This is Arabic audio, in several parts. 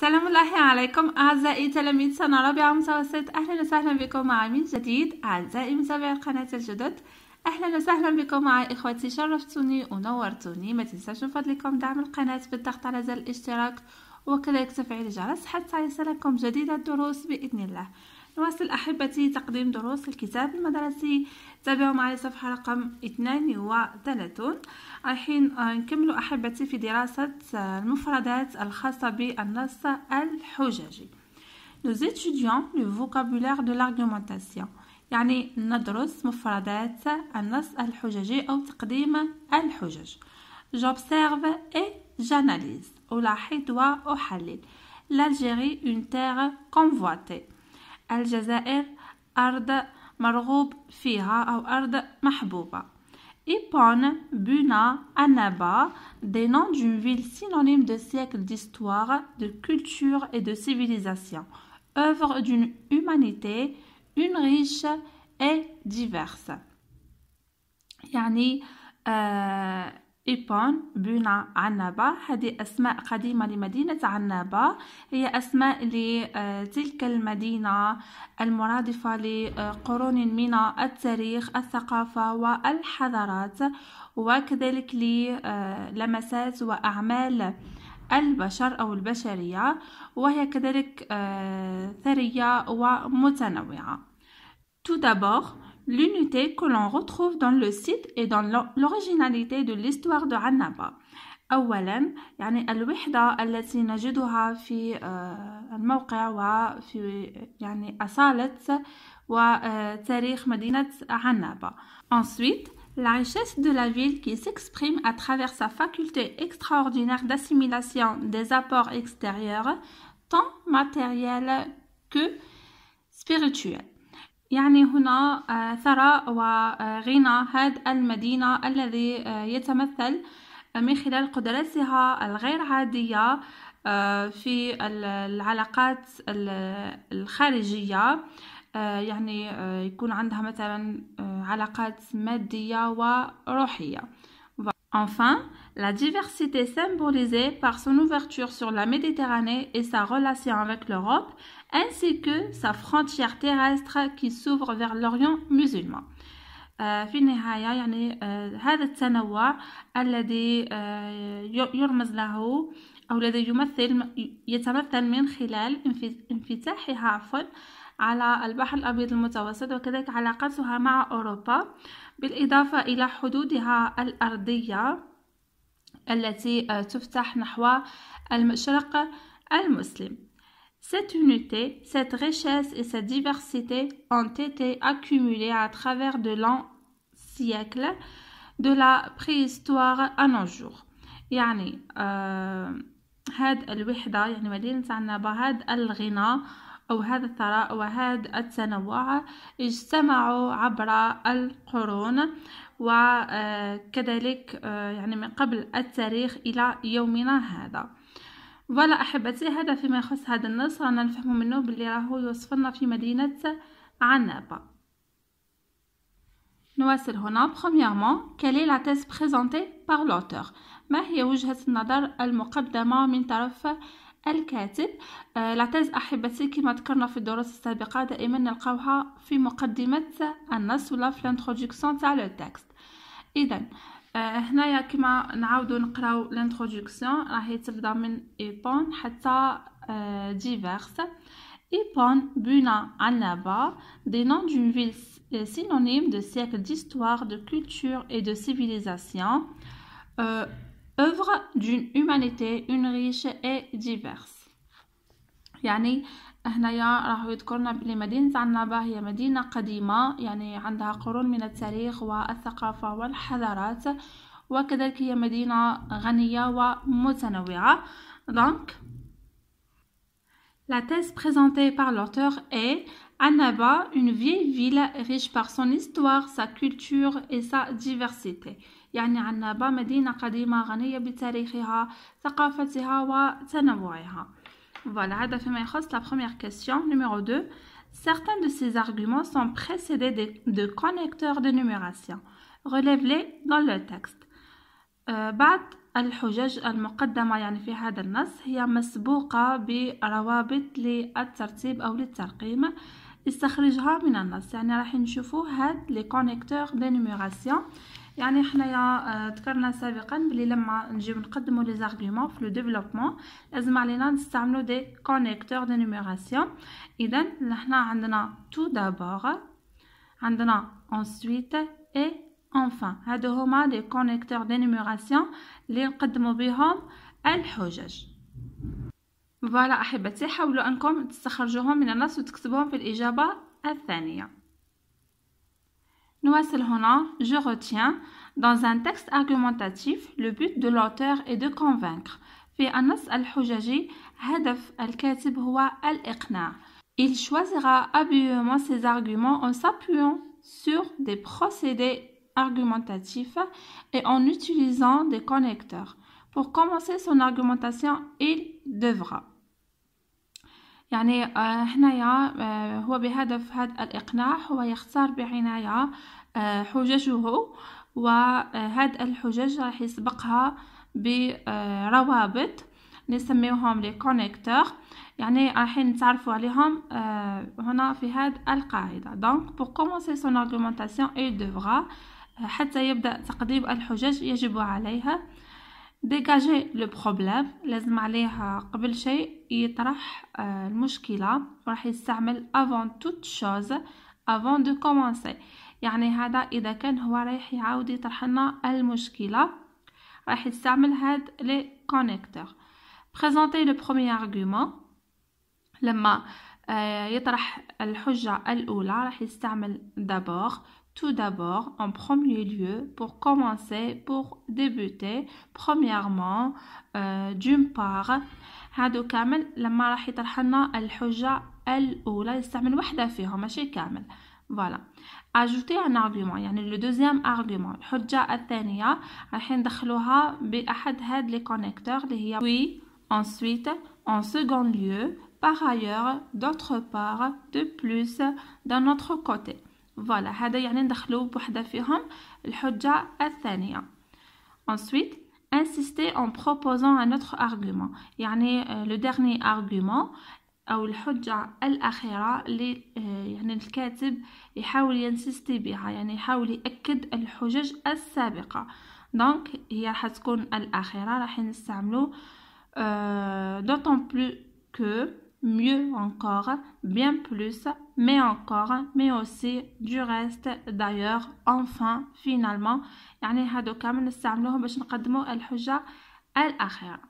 سلام الله عليكم أعزائي تلاميذ سنة رابعة متوسط أهلا وسهلا بكم مع من جديد أعزائي متابعي قناة الجدد أهلا وسهلا بكم مع إخوتي شرفتوني ونورتوني ما تنساش من فضلكم دعم القناة بالضغط على زر الاشتراك وكذلك تفعيل الجرس حتى يصلكم جديد الدروس بإذن الله نواصل أحبتي تقديم دروس الكتاب المدرسي تابعوا معي صفحة رقم 32 الحين نكمل أحبتي في دراسة المفردات الخاصة بالنص الحجاجي Nous étudions le vocabulaire de l'argumentation يعني ندرس مفردات النص الحجاجي أو تقديم الحجج J'observe et j'analyse ألاحظ وأحلل L'Algérie une terre convoitée Al-Jazair, Ard مرغوب Fiha ou Ard Mahbouba. Ippon, Buna, Annaba, des noms d'une ville synonyme de siècles d'histoire, de culture et de civilisation, œuvre d'une humanité, une riche et diverse. Euh, إيبون بونا عنابة هذه أسماء قديمة لمدينة عنابة هي أسماء لتلك المدينة المرادفة لقرون من التاريخ الثقافة والحضارات وكذلك للمسات وأعمال البشر أو البشرية وهي كذلك ثرية ومتنوعة tout d'abord l'unité que l'on retrouve dans le site et dans l'originalité de l'histoire de Annaba. Euh, euh, Ensuite, la richesse de la ville qui s'exprime à travers sa faculté extraordinaire d'assimilation des apports extérieurs, tant matériels que spirituels. يعني هنا آه، ثراء وغنى آه، هذا المدينة الذي آه، يتمثل من خلال قدرتها الغير عادية في العلاقات الخارجية يعني يكون عندها مثلا علاقات مادية وروحية Enfin, la diversité symbolisée par son ouverture sur la Méditerranée et sa relation avec l'Europe ainsi que sa frontière terrestre qui s'ouvre vers l'Orient musulman في النهاية يعني هذا التنوع الذي يرمز له أو الذي يمثل يتمثل من خلال انفتاحها عفوا على البحر الأبيض المتوسط وكذلك علاقتها مع أوروبا بالإضافة إلى حدودها الأرضية التي تفتح نحو المشرق المسلم Cette unité, cette richesse et cette diversité ont été accumulées à travers de longs siècles de la préhistoire à nos jours يعني euh, هاد الوحدة يعني مدينة عنابة هاد الغنى أو هذا الثراء وهذا التنوع اجتمعوا عبر القرون وكذلك يعني من قبل التاريخ إلى يومنا هذا فوالا احبتي هذا فيما يخص هذا النص رانا نفهمو منه بلي راهو يوصف لنا في مدينه عنابه نواصل هنا بروميرمون كالي لا la بريزونتي بار لوتور ما هي وجهة النظر المقدمة من طرف الكاتب لا آه، تيز احبتي كما ذكرنا في الدروس السابقة دائما نلقاوها في مقدمة النص ولا في لانترودكسيون تاع لو تكست اذا Nous allons نعاودو l'introduction لانترودكسيون راهي تبدا من ايبون حتى des noms d'une ville euh، synonyme de siècles d'histoire, de culture et de civilisation, euh, œuvre d'une humanité une riche et diverse. هنايا راهو يذكرنا بلي مدينة عنابة هي مدينة قديمة يعني عندها قرون من التاريخ والثقافة والحضارات وكذلك هي مدينة غنية ومتنوعة دونك La thèse présentée par l'auteur est Annaba, une vieille ville riche par son histoire, sa culture et sa diversité. يعني عنابة مدينة قديمة غنية بتاريخها ثقافتها وتنوعها Voilà, la première question, numéro 2. Certains de ces arguments sont précédés de, de connecteurs de numération. Relève-les dans le texte. Euh, بعض الحجج المقدمة يعني في هذا النص هي مسبوقة بروابط للترتيب أو للترقيم يستخرجها من النص يعني راح نشوفو هاد لي كونيكتور دينيميراسيون يعني حنايا آه، ذكرنا سابقا بلي لما نجيو نقدمو لي زارغومون في لو ديفلوبمون لازم علينا نستعملو دي كونيكتور دينيميراسيون اذا حنا عندنا تو دابور عندنا ensuite et enfin هادو هما لي كونيكتور دينيميراسيون لي نقدمو بهم الحجج Voilà, je retiens dans un texte argumentatif le but de l'auteur est de convaincre في النص Il choisira habilement ses arguments en s'appuyant sur des procédés argumentatifs et en utilisant des connecteurs. Pour commencer son argumentation, il دفغة يعني آه، هنايا آه، هو بهدف هذا الإقناع هو يختار بعناية آه، حججه وهذا الحجج راح يسبقها بروابط نسميوهم لي كونيكتور يعني راح نتعرفوا عليهم هنا في هاد القاعدة دونك بور كومونسي سون ارغومونتاسيون اي دوفغا حتى يبدا تقديم الحجج يجب عليها ديكاجي لو بروبليم لازم عليه قبل شيء يطرح آه، المشكله وراح يستعمل افون توت شوز افون دو كومونسي يعني هذا اذا كان هو رايح يعاود يطرح لنا المشكله راح يستعمل هاد لي كونيكتور بريزونتي لو بروميير ارغومون لما آه، يطرح الحجه الاولى راح يستعمل دابور Tout d'abord, en premier lieu, pour commencer, pour débuter, premièrement, euh, d'une part, le kamel Lorsque je vais parler de la première, c'est une seule parmi eux, un document. Voilà. Ajoutez un argument, le deuxième argument. La deuxième, à l'intérieur de l'un des connecteurs, qui est ensuite, en second lieu, par ailleurs, d'autre part, de plus, d'un autre côté. فوالا هذا يعني ندخلو بوحده فيهم الحجه الثانيه انسويت انسيستي اون proposant ان autre argument يعني لو euh, dernier argument او الحجه الاخيره اللي euh, يعني الكاتب يحاول ينسيستي بها يعني يحاول ياكد الحجج السابقه دونك هي راح تكون الاخيره راح نستعملو دوطون بلو كو mieux encore, bien plus, mais encore, mais aussi du reste, d'ailleurs, enfin, finalement, يعني هادو كامل نستعملوهم باش نقدموا الحجة الأخيرة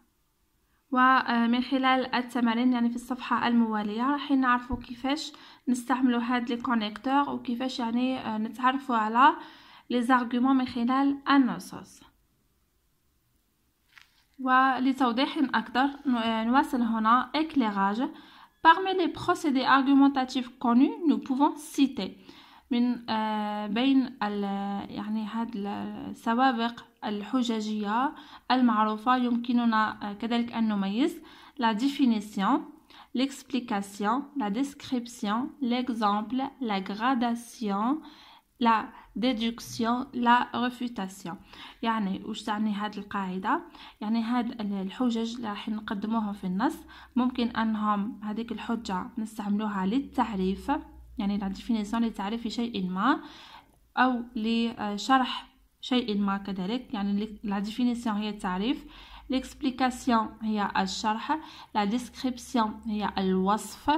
ومن خلال التمارين يعني في الصفحة الموالية راح نعرفوا كيفاش نستعملوا هاد لي كونيكتور وكيفاش يعني نتعرفوا على لي من خلال النصوص ولتوضيح أكثر نواصل هنا éclairage Parmi les procédés argumentatifs connus, nous pouvons citer من بين يعني هاد السوابق الحججية المعروفة يمكننا كذلك أن نميز la définition, l'explication, la description, l'exemple, la gradation, la ديدوكسيون لا ريفوتاسيون يعني واش تعني هاد القاعده يعني هاد الحجج اللي راح نقدموهم في النص ممكن انهم هذيك الحجه نستعملوها للتعريف يعني لا ديفينيسيون لتعريف شيء ما او لشرح شيء ما كذلك يعني لا ديفينيسيون هي التعريف ليكسبليكاسيون هي الشرح لا ديسكريبسيون هي الوصف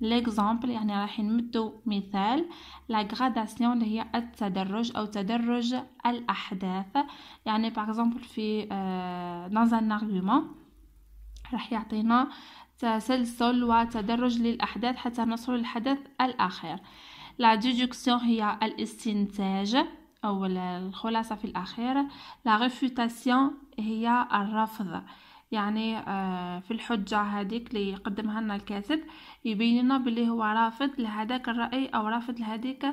ليكزامبل يعني راح نمدو مثال لا غراداسيون اللي هي التدرج او تدرج الاحداث يعني باغ اكزومبل في دان ان ارغومون راح يعطينا تسلسل وتدرج للاحداث حتى نصل للحدث الاخير لا هي الاستنتاج او الخلاصه في الاخير لا ريفوتاسيون هي الرفض يعني آه، في الحجة هذيك اللي يقدمها لنا الكاتب يبين لنا بلي هو رافض لهذاك الرأي أو رافض لهذيك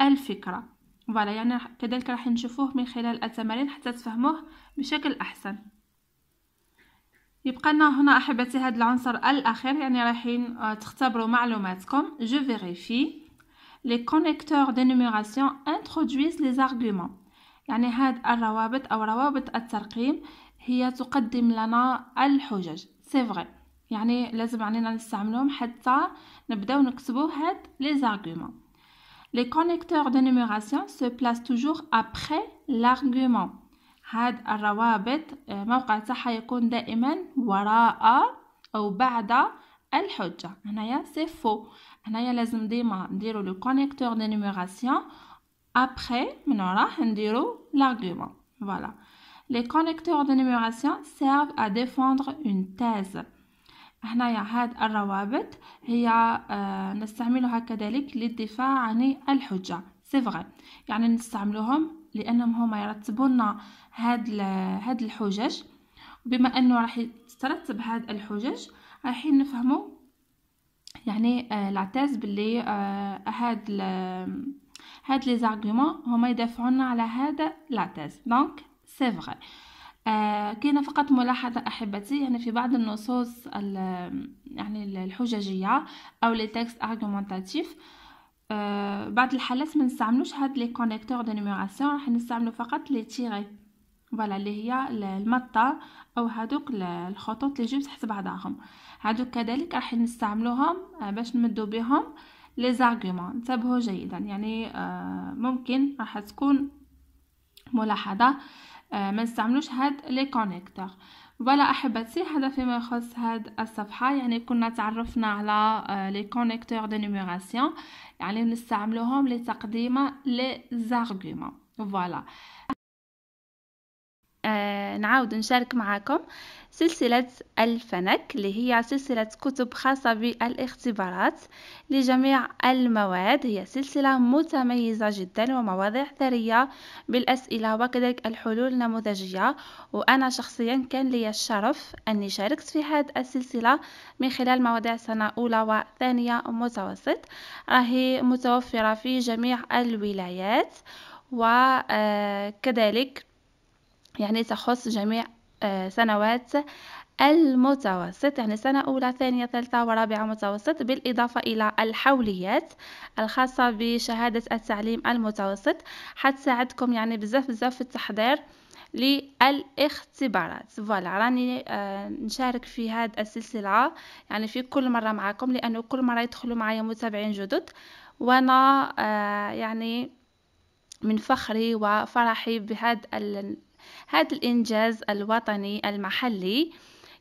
الفكرة فوالا يعني كذلك راح نشوفوه من خلال التمارين حتى تفهموه بشكل أحسن يبقى لنا هنا أحبتي هذا العنصر الأخير يعني رايحين آه، تختبروا معلوماتكم جو فيريفي لي كونيكتور دينوميراسيون انترودويز لي زارغومون يعني هاد الروابط أو روابط الترقيم هي تقدم لنا الحجج سي فغي يعني لازم علينا نستعملهم حتى نبداو نكتبو هاد لي زارغومون Les connecteurs d'énumération سو بلاس توجور ابري لارغومون هاد الروابط آه، موقع تاعها يكون دائما وراء او بعد الحجة هنايا سي فو هنايا لازم ديما نديرو لو كونيكتور دينيميراسيون ابري من وراه نديرو لارغومون فوالا Les connecteurs de numération servent à défendre une thèse هنايا هاد الروابط هي آه، نستعملها كذلك للدفاع عن الحجة سيفغي يعني نستعملوهم لأنهم هما يرتبون هاد هاد الحجج بما أنه راح تترتب هاد الحجج رايحين نفهمو يعني العتاز آه، باللي آه، هاد هاد لي زارغومون هما يدافعونا على هذا العتاز دونك سيفغي آه كان فقط ملاحظة أحبتي يعني في بعض النصوص يعني الحججية أو لي تكست آه بعض الحالات ما نستعملوش هاد لي كونيكتور دو نيميراسيون راح نستعملو فقط لي تيغي فوالا اللي هي المطة أو هادوك الخطوط لي جبت تحت بعضهم هادوك كذلك راح نستعملوهم آه، باش نمدو بهم لي زارغومون انتبهوا جيدا يعني آه ممكن راح تكون ملاحظة آه، ما نستعملوش هاد لي كونيكتور فوالا احبتي هذا فيما يخص هاد الصفحه يعني كنا تعرفنا على آه، لي كونيكتور دو نيميراسيون يعني نستعملوهم لتقديم لي زارغومون فوالا آه، نعود نشارك معكم سلسلة الفنك اللي هي سلسلة كتب خاصة بالاختبارات لجميع المواد هي سلسلة متميزة جدا ومواضيع ثرية بالأسئلة وكذلك الحلول النموذجية وأنا شخصيا كان لي الشرف أني شاركت في هذه السلسلة من خلال مواضيع سنة أولى وثانية متوسط راهي متوفرة في جميع الولايات وكذلك يعني تخص جميع آه، سنوات المتوسط يعني سنة أولى ثانية ثالثة ورابعة متوسط بالإضافة إلى الحوليات الخاصة بشهادة التعليم المتوسط حتساعدكم يعني بزاف بزاف في التحضير للاختبارات فوالا راني آه نشارك في هاد السلسله يعني في كل مره معكم لانه كل مره يدخلوا معايا متابعين جدد وانا آه يعني من فخري وفرحي بهذا هذا الإنجاز الوطني المحلي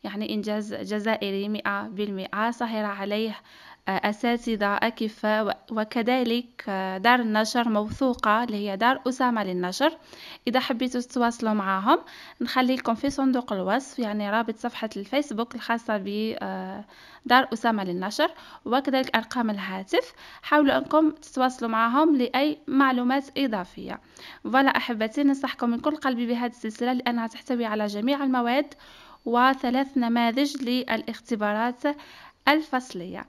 يعني إنجاز جزائري مئة بالمئة عليه أساتذة أكفاء وكذلك آه، دار النشر موثوقة اللي هي دار أسامة للنشر إذا حبيتوا تتواصلوا معاهم نخلي لكم في صندوق الوصف يعني رابط صفحة الفيسبوك الخاصة بدار آه، أسامة للنشر وكذلك أرقام الهاتف حاولوا أنكم تتواصلوا معاهم لأي معلومات إضافية ولا أحبتي ننصحكم من كل قلبي بهذه السلسلة لأنها تحتوي على جميع المواد وثلاث نماذج للاختبارات الفصلية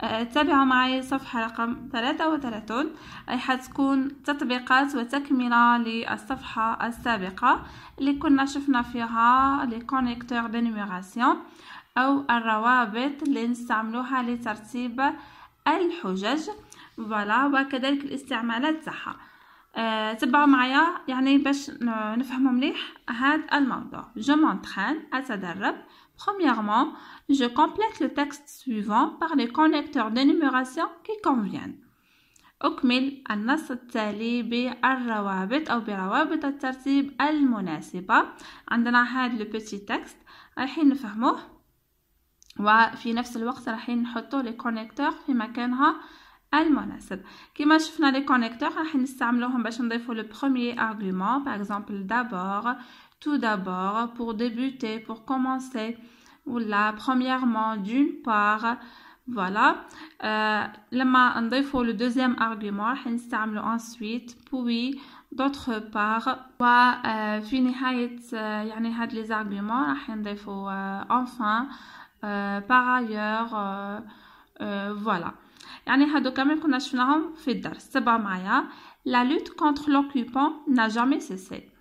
أه، تابعوا معي صفحة رقم 33 أي حتكون تطبيقات وتكملة للصفحة السابقة اللي كنا شفنا فيها لي كونيكتور دينيميراسيون أو الروابط اللي نستعملوها لترتيب الحجج فوالا وكذلك الاستعمالات تاعها أه تبعوا معايا يعني باش نفهموا مليح هذا الموضوع جو مونطخان أتدرب Premièrement, je complète le texte suivant par les connecteurs d'énumération qui conviennent. أكمل النص التالي بالروابط أو بروابط الترتيب المناسبة عندنا هذا لو بوتي تكست رايحين نفهموه وفي نفس الوقت رايحين نحطو لي كونيكتور في مكانها المناسب كما شفنا لي كونيكتور راح نستعملوهم باش نضيفو لو بروميير ارغومون باغ اكزومبل دابور tout d'abord, pour débuter, pour commencer, ou là, premièrement d'une part voilà euh, on défaut, le deuxième argument va le ensuite puis d'autre part on va يعني a les arguments راح défaut, euh, enfin euh, par ailleurs euh, euh voilà يعني هادو كامل كنا شفناهم في الدرس تبع معايا la lutte contre l'occupant n'a jamais cessé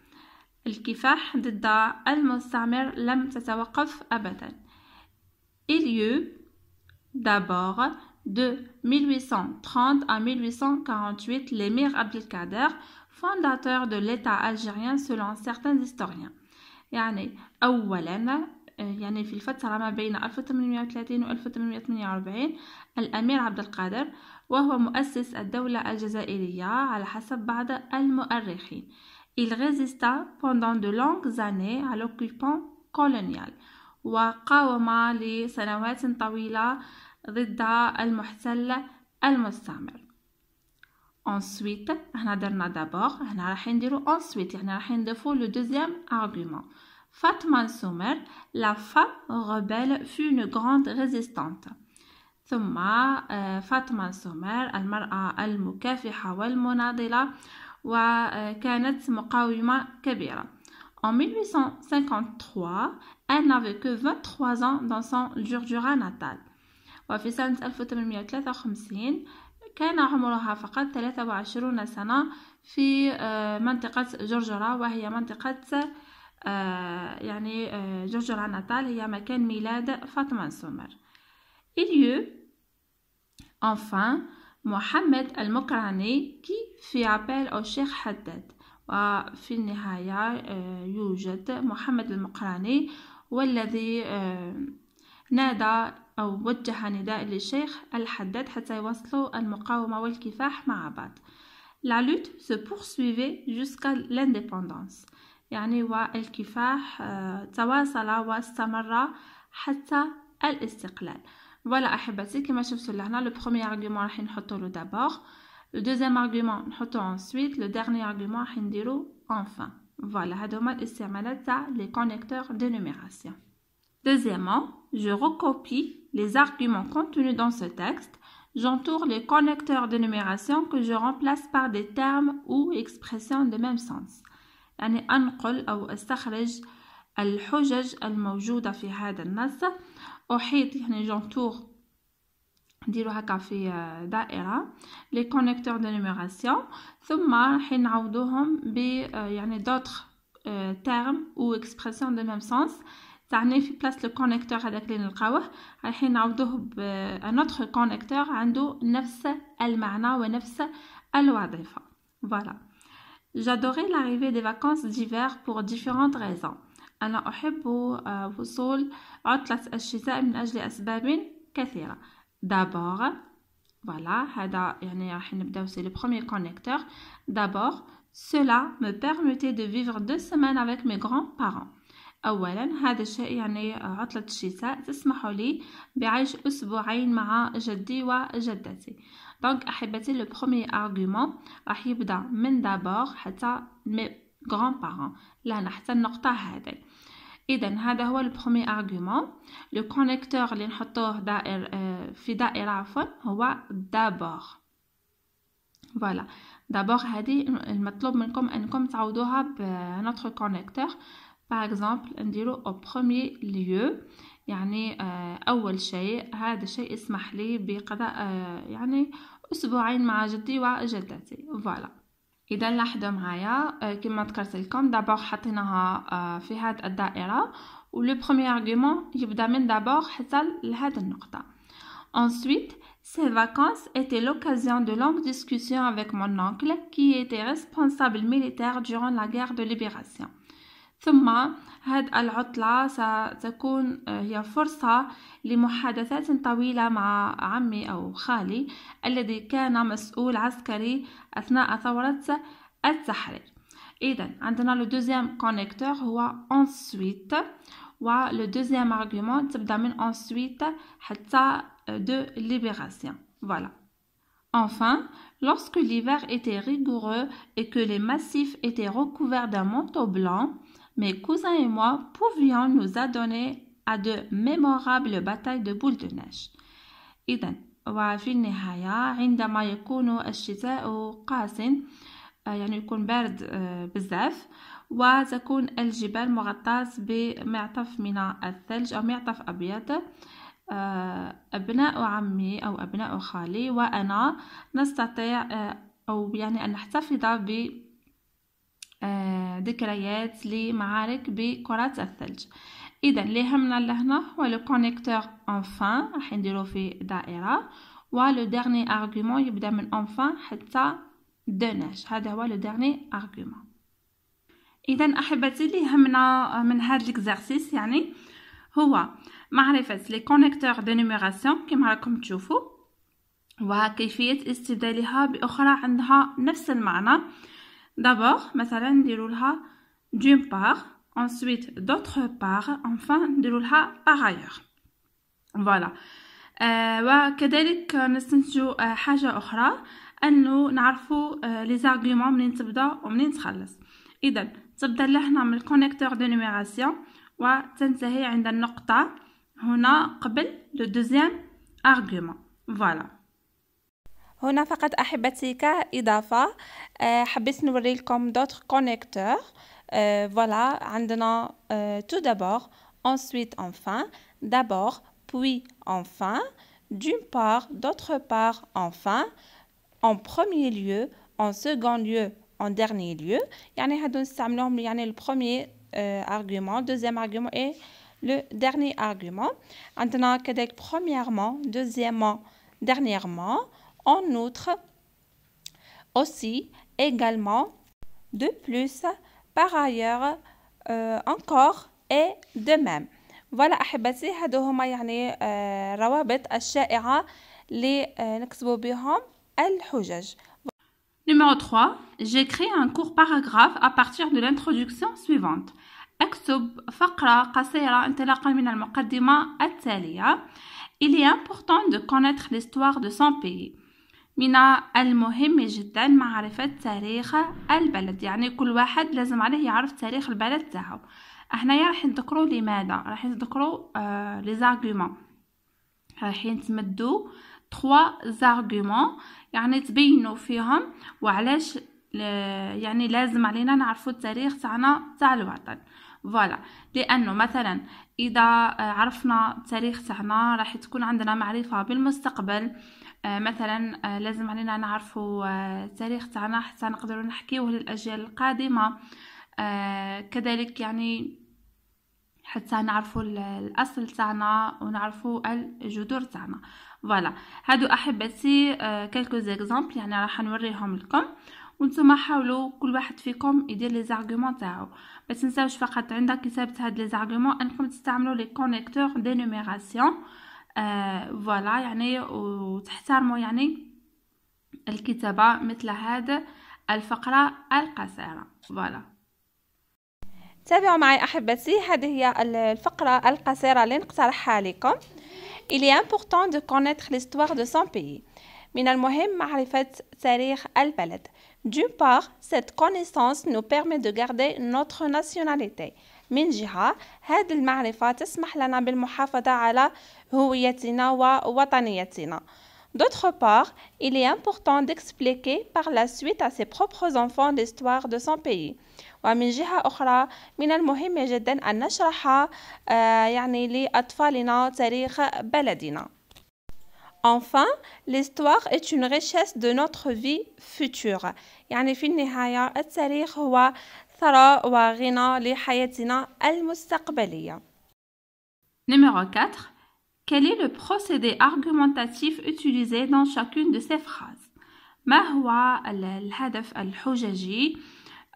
الكفاح ضد المستعمر لم تتوقف أبدا Il y eut d'abord de 1830 à 1848 l'émir Abdelkader fondateur de l'État algérien selon certains historiens يعني أولا يعني في الفترة ما بين 1830 و 1848 الأمير عبد القادر وهو مؤسس الدولة الجزائرية على حسب بعض المؤرخين Il résista pendant de longues années à l'occupant colonial وقاوم لسنوات طويلة ضد المحتل المستعمر ensuite هنا درنا دابور هنا راح نديرو ensuite يعني راح نضيفو لو deuxième argument Fatma Soumer, la femme rebelle, fut une grande résistante. ثم فاطمة سومر المرأة المكافحة والمناضلة وكانت مقاومة كبيرة En 1853, elle n'avait que 23 ans dans son Jurjura natal. وفي سنة 1853 كان عمرها فقط 23 سنة في منطقة جرجرة وهي منطقة يعني جرجرة ناتال هي مكان ميلاد فاطمة سومر. Il y eut enfin محمد المقرني كي في عبال أو شيخ حداد وفي النهاية يوجد محمد المقرني والذي نادى أو وجه نداء للشيخ الحداد حتى يوصلوا المقاومة والكفاح مع بعض La lutte se poursuivait jusqu'à l'indépendance يعني والكفاح تواصل واستمر حتى الاستقلال Voilà, ahibati, comme vous le premier argument, on va d'abord. Le deuxième argument, on ensuite. Le dernier argument, on enfin. Voilà, les connecteurs de d'énumération. Deuxièmement, je recopie les arguments contenus dans ce texte. J'entoure les connecteurs de d'énumération que je remplace par des termes ou expressions de même sens. Aujourd'hui, euh, Les connecteurs de numération. Ensuite, nous allons les remplacer par d'autres euh, termes ou expressions de même sens. Ensuite, je place le connecteur à décliner la force. Ensuite, nous allons avec un autre connecteur qui a le même signification et le même fonction. Voilà. J'ai dû des vacances d'hiver pour différentes raisons. أنا أحب آه، وصول عطلة الشتاء من أجل أسباب كثيرة دابور فوالا هذا يعني راح نبداو سي لو بروميير كونيكتور دابور سولا me بيرميتي دو فيفر دو سيمين افيك مي غران بارون أولا هذا الشيء يعني عطلة الشتاء تسمح لي بعيش أسبوعين مع جدي وجدتي دونك أحبتي لو بروميير ارغومون راح يبدأ من دابور حتى مي غران بارون لهنا حتى النقطة هذه اذا هذا هو البرومي ارغومون لو كونيكتور اللي نحطوه دائر آه، في دائره عفوا هو دابور فوالا دابور هذه المطلوب منكم انكم تعوضوها ب بنوتر كونيكتور باغ اكزومبل نديرو او برومي ليو يعني آه، اول شيء هذا الشيء اسمح لي بقضاء آه، يعني اسبوعين مع جدي وجدتي فوالا اذا لاحظوا معايا كما ذكرت لكم دابور حطيناها في argument الدائره ولو بروميير ارغومون يبدا من دابور حتى cette النقطه ensuite Ces vacances étaient l'occasion de longues discussions avec mon oncle qui était responsable militaire durant la guerre de libération. ثم هاد العطلة ستكون آه، هي فرصة لمحادثات طويلة مع عمي أو خالي الذي كان مسؤول عسكري أثناء ثورة التحرير إذا عندنا لو دوزيام كونيكتور هو أنسويت و لو دوزيام argument تبدأ من أنسويت حتى دو ليبراسيون فوالا Enfin, lorsque l'hiver était rigoureux et que les massifs étaient recouverts d'un manteau blanc, mes cousins et moi pouvions nous adonner à de mémorables batailles de boules de neige إذا وفي النهاية عندما يكون الشتاء قاس آه، يعني يكون بارد آه، بزاف وتكون الجبال مغطاة بمعطف من الثلج أو معطف أبيض آه، أبناء عمي أو أبناء خالي وأنا نستطيع أو يعني أن نحتفظ ب ذكريات آه، لمعارك بكرة الثلج اذا اللي همنا لهنا هو لو كونيكتور انفان راح نديرو في دائره و لو ديرني ارغومون يبدا من انفان حتى دوناج هذا هو لو ديرني ارغومون اذا احبتي اللي همنا من هذا الاكزرسيس يعني هو معرفه لي كونيكتور دو نيميراسيون كما راكم تشوفوا وكيفيه استبدالها باخرى عندها نفس المعنى آه D'abord, مثلا نديرو لها d'une part, ensuite d'autre part, enfin نديرو لها par ailleurs. Voilà. وكذلك نستنتجو حاجة أخرى أنه نعرفو لي زارغيومون منين تبدا ومنين تخلص إذا تبدا لهنا من الكونيكتور دو نيميراسيون وتنتهي عند النقطة هنا قبل لو دوزيام أرغيومون فوالا On fait un nous comme d'autres connecteurs. Voilà, en donnant tout d'abord, ensuite, enfin, d'abord, puis, enfin, d'une part, d'autre part, enfin, en premier lieu, en second lieu, en dernier lieu. Il y a le premier argument, le deuxième argument et le dernier argument. En tenant qu'il y ait deuxièmement, dernièrement. En outre, aussi, également, de plus, par ailleurs, euh, encore et de même. Voilà, أحبتي هادو هما يعني روابط الشائعه اللي بهم الحجج Numéro 3, j'écris un court paragraphe à partir de l'introduction suivante. انطلاقا من Il est important de connaître l'histoire de son pays. من المهم جدا معرفة تاريخ البلد يعني كل واحد لازم عليه يعرف تاريخ البلد تاعو يا راح نذكرو لماذا راح نذكرو آه لي راح نتمدو 3 زارغومون يعني تبينوا فيهم وعلاش آه، يعني لازم علينا نعرفوا التاريخ تاعنا تاع الوطن فوالا لانه مثلا اذا آه، عرفنا التاريخ تاعنا راح تكون عندنا معرفه بالمستقبل آه، مثلا آه، لازم علينا نعرفوا التاريخ آه، تاعنا حتى نقدروا نحكيوه للاجيال القادمه كذلك يعني حتى نعرفوا الاصل تاعنا ونعرفوا الجذور تاعنا فوالا هادو احبتي كلكو زيكزامبل يعني راح نوريهم لكم وانتم حاولوا كل واحد فيكم يدير لي زارغومون تاعو ما تنساوش فقط عند كتابه هاد لي زارغومون انكم تستعملوا لي كونيكتور نوميراسيون Voilà يعني وتحترموا يعني الكتابة مثل هذا الفقرة القصيرة فوالا تابعوا معي أحبتي هذه هي Il est important de connaître l'histoire de son pays. من المهم معرفة تاريخ البلد. D'une part, cette connaissance nous permet de garder notre nationalité. من جهة هذه المعرفة تسمح لنا بالمحافظة على هويتنا ووطنيتنا D'autre part, il est important d'expliquer par la suite à ses propres enfants l'histoire de son pays. ومن جهة أخرى من المهم جدا أن نشرح يعني لأطفالنا تاريخ بلدنا. Enfin, l'histoire est une richesse de notre vie future. يعني في النهاية التاريخ هو ثراء وغنى لحياتنا المستقبلية. Numéro 4. Quel est le procédé argumentatif utilisé dans chacune de ces phrases ما هو الهدف الحججي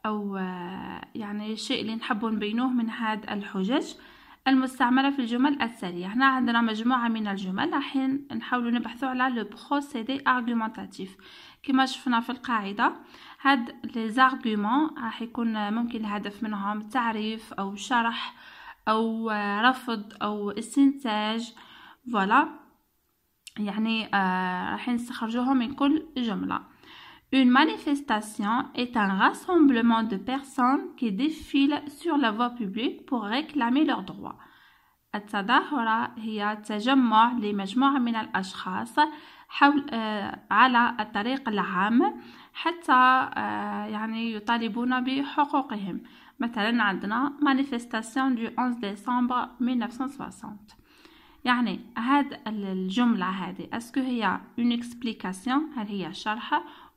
أو آه، يعني الشيء اللي نحب نبينوه من هاد الحجج المستعملة في الجمل التالية هنا عندنا مجموعة من الجمل رايحين نحاولوا نبحثوا على لو بروسيدي ارغومونتاتيف كما شفنا في القاعدة هاد لي زارغومون راح يكون ممكن الهدف منهم تعريف او شرح او رفض او استنتاج فوالا يعني آه راح نستخرجوهم من كل جمله Une manifestation est un rassemblement de personnes qui défilent sur la voie publique pour réclamer leurs droits. التظاهرة هي تجمع لمجموعة من الأشخاص حول على الطريق العام حتى يعني يطالبون بحقوقهم مثلا عندنا manifestation du 11 décembre 1960 يعني هذه الجملة هذه اسكو هي une explication هل هي شرحة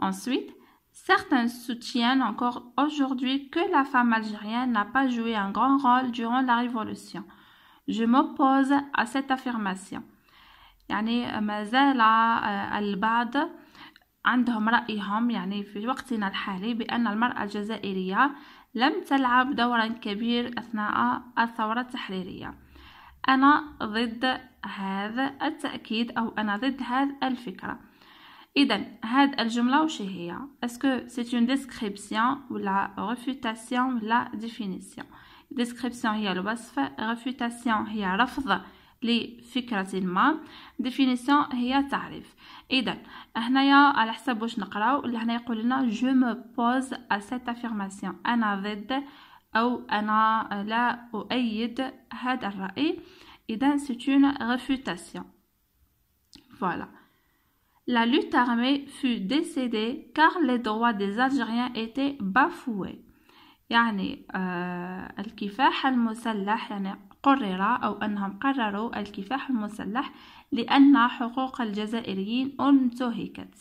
Ensuite, certains soutiennent encore aujourd'hui que la femme algérienne n'a pas joué un grand rôle durant la révolution. Je m'oppose à cette affirmation. يعني ما زال البعض عندهم رأيهم يعني في وقتنا الحالي بأن المرأة الجزائرية لم تلعب دورا كبير أثناء الثورة التحريرية أنا ضد هذا التأكيد أو أنا ضد هذا الفكرة اذا هاد الجمله واش هي اسكو سي اون ديسكريبسيون ولا ريفوتاسيون ولا ديفينيسيون ديسكريبسيون هي الوصف ريفوتاسيون هي رفض لفكرة ما ديفينيسيون هي تعريف اذا هنايا على حسب واش نقراو اللي هنا يقول لنا جو مو بوز ا سيت افيرماسيون انا ضد او انا لا اؤيد هذا الراي اذا سي اون ريفوتاسيون فوالا voilà. la lutte armée fut décédée car les droits des Algériens étaient bafoués يعني euh, الكفاح المسلح يعني قرر أو أنهم قرروا الكفاح المسلح لأن حقوق الجزائريين انتهكت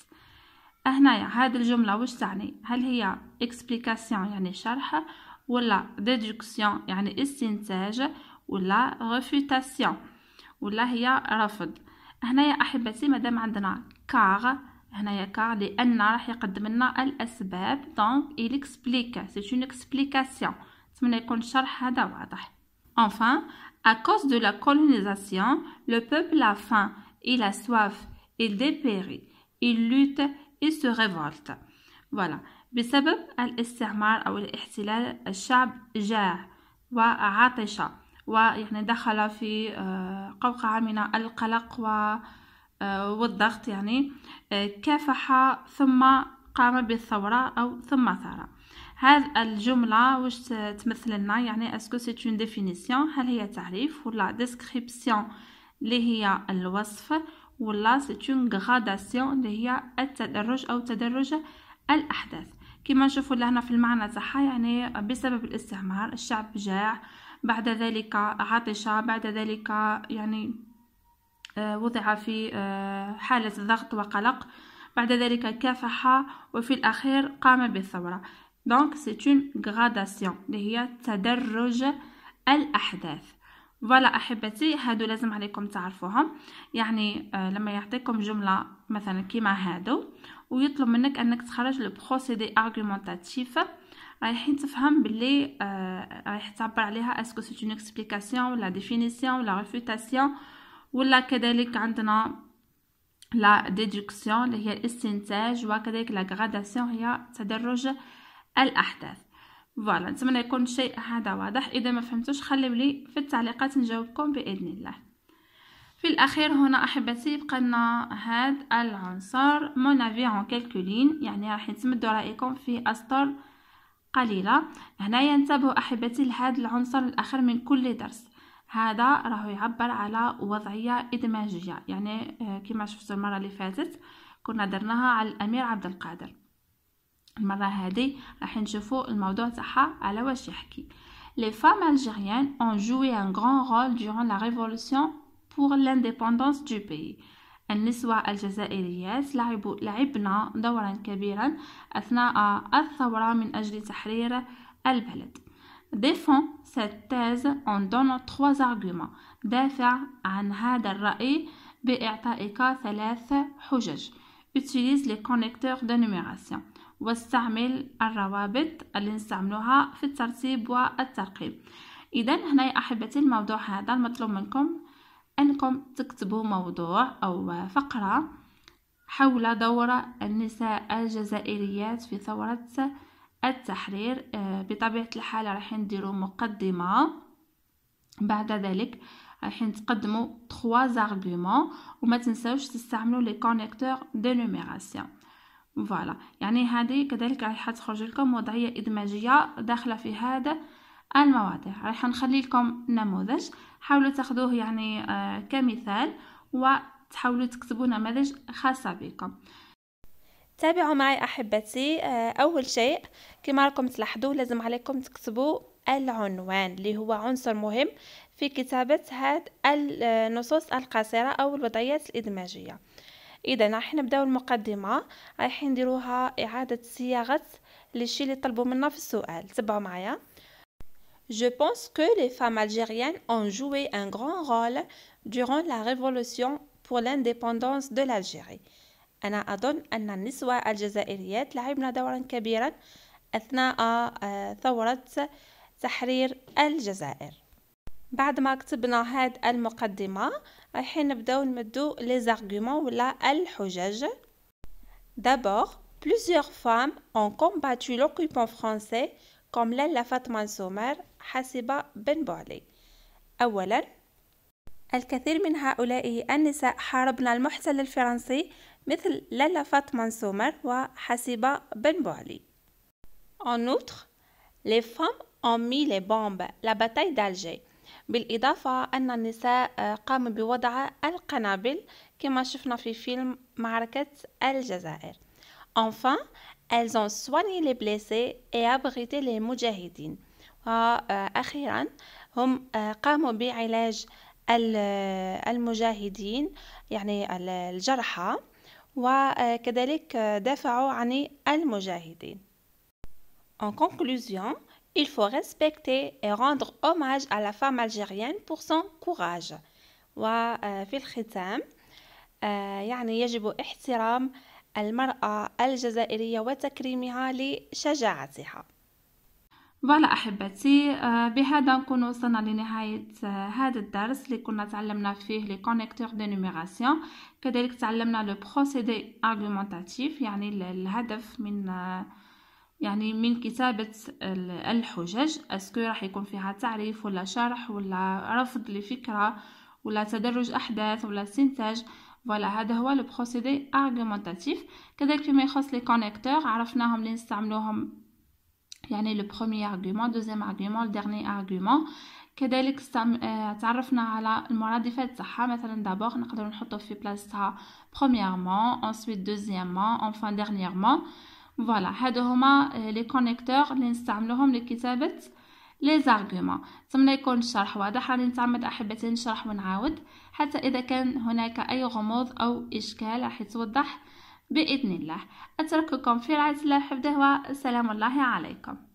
هنايا هذه الجملة واش تعني هل هي explication يعني شرح ولا déduction يعني استنتاج ولا refutation ولا هي رفض هنايا eh, أحبتي مدام عندنا كار هنايا كار لان راح يقدم لنا الاسباب دونك il explique c'est une explication نتمنى يكون الشرح هذا واضح enfin à cause de la colonisation le peuple a faim il a soif il dépérit il lutte il se révolte voilà بسبب الاستعمار او الاحتلال الشعب جاع وعطش ويعني دخل في آه، قوقعة من القلق و آه، والضغط يعني آه، كافح ثم قام بالثورة أو ثم ثار هذا الجملة واش تمثل لنا يعني اسكو سي اون ديفينيسيون هل هي تعريف ولا ديسكريبسيون اللي هي الوصف ولا سي اون غراداسيون اللي هي التدرج او تدرج الاحداث كما نشوفوا لهنا في المعنى تاعها يعني بسبب الاستعمار الشعب جاع بعد ذلك عطش بعد ذلك يعني آه، وضع في آه، حالة ضغط وقلق بعد ذلك كافح وفي الأخير قام بالثورة دونك c'est une اللي هي تدرج الأحداث فوالا أحبتي هادو لازم عليكم تعرفوهم يعني آه، لما يعطيكم جملة مثلا كيما هادو ويطلب منك أنك تخرج لو بروسيدي أرغيمونتاتيف رايحين تفهم باللي رايح تعبر عليها اسكو سي اون اكسبليكاسيون ولا ديفينيسيون ولا ريفوتاسيون ولا كذلك عندنا لا ديدكسيون اللي هي الاستنتاج وكذلك لا غراداسيون هي تدرج الاحداث فوالا نتمنى يكون الشيء هذا واضح اذا ما فهمتوش خليو لي في التعليقات نجاوبكم باذن الله في الاخير هنا احبتي يبقى لنا هاد العنصر مون افي اون كالكولين يعني راح نتمدوا رايكم في اسطر قليله هنايا انتبهوا احبتي لهذا العنصر الاخر من كل درس هذا راه يعبر على وضعية إدماجية يعني آه، كما شفتوا المرة اللي فاتت كنا درناها على الأمير عبد القادر المرة هذه راح نشوفوا الموضوع تاعها على واش يحكي Les femmes algériennes ont joué un grand rôle durant la révolution pour l'indépendance du pays. النسوة الجزائريات لعبوا لعبنا دورا كبيرا أثناء الثورة من أجل تحرير البلد défend cette thèse en donnant trois arguments دافع عن هذا الرأي بإعطائك ثلاث حجج utilise les connecteurs de numération واستعمل الروابط اللي نستعملوها في الترتيب والترقيم إذا هنا يا أحبتي الموضوع هذا المطلوب منكم أنكم تكتبوا موضوع أو فقرة حول دور النساء الجزائريات في ثورة التحرير آه، بطبيعة الحال راح نديرو مقدمة بعد ذلك راح نتقدمو 3 arguments وما تنساوش تستعملوا لي كونيكتور دينوميراسيون فوالا يعني هذه كذلك راح تخرج لكم وضعية إدماجية داخلة في هذا المواضيع راح نخلي لكم نموذج حاولوا تاخذوه يعني آه، كمثال وتحاولوا تكتبوا نماذج خاصة بكم تابعوا معي أحبتي آه، أول شيء كما راكم تلاحظوا لازم عليكم تكتبوا العنوان اللي هو عنصر مهم في كتابة هاد النصوص آه، القصيرة أو الوضعيات الإدماجية إذا راح نبداو المقدمة راح نديروها إعادة صياغة للشي اللي طلبوا منا في السؤال تبعوا معايا Je pense que les femmes algériennes ont joué un grand rôle durant la révolution pour l'indépendance de l'Algérie. أنا أظن أن النسوة الجزائريات لعبن دورا كبيرا أثناء آه، ثورة تحرير الجزائر بعد ما كتبنا هاد المقدمة رايحين نبداو نمدو لي زارغومون ولا الحجج دابور بليزيوغ فام اون combattu l'occupant فرونسي كوم لالا فاطمة Soumer حاسبة بن بوعلي أولا الكثير من هؤلاء النساء حاربن المحتل الفرنسي مثل لالا فاطمة سومر وحسيبة بن بوعلي. En outre, les femmes ont mis les bombes la bataille d'Alger. بالإضافة أن النساء آه، قاموا بوضع القنابل كما شفنا في فيلم معركة الجزائر. Enfin, elles ont soigné les blessés et abrité les مجاهدين. وأخيرا هم آه، قاموا بعلاج المجاهدين يعني الجرحى وكذلك دافعوا عن المجاهدين En conclusion, il faut respecter et rendre hommage à la femme algérienne pour son courage. وفي euh, الختام euh, يعني يجب احترام المرأة الجزائرية وتكريمها لشجاعتها فوالا احبتي آه، بهذا نكون وصلنا لنهايه آه، هذا الدرس اللي كنا تعلمنا فيه لي كونيكتور دي نوميراسيون كذلك تعلمنا لو بروسيدي ارغومونتاتيف يعني الهدف من آه، يعني من كتابة الحجج اسكو راح يكون فيها تعريف ولا شرح ولا رفض لفكرة ولا تدرج احداث ولا استنتاج فوالا هذا هو لو بروسيدي ارغومونتاتيف كذلك فيما يخص لي كونيكتور عرفناهم اللي نستعملوهم يعني لو بروميي ارغومون دوزيام ارغومون الديرني ارغومون كذلك آه، تعرفنا على المرادفات تاعها مثلا دابور نقدر نحطو في بلاصتها بروميييرمون انسويت دوزيامون انفان ديرنييرمون فوالا هادو هما لي كونيكتور اللي نستعملوهم لكتابه لي زارغومون نتمنى يكون الشرح واضح راني نتعمد احبتي نشرح ونعاود حتى اذا كان هناك اي غموض او اشكال راح يتوضح بإذن الله أترككم في رعاية الله وحفظه وسلام الله عليكم